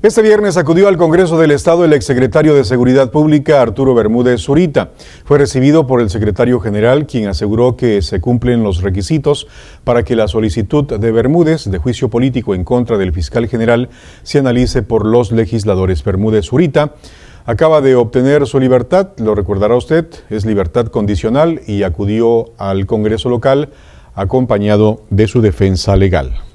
Este viernes acudió al Congreso del Estado el exsecretario de Seguridad Pública Arturo Bermúdez Zurita. Fue recibido por el secretario general, quien aseguró que se cumplen los requisitos para que la solicitud de Bermúdez de juicio político en contra del fiscal general se analice por los legisladores. Bermúdez Zurita acaba de obtener su libertad, lo recordará usted, es libertad condicional y acudió al Congreso local acompañado de su defensa legal.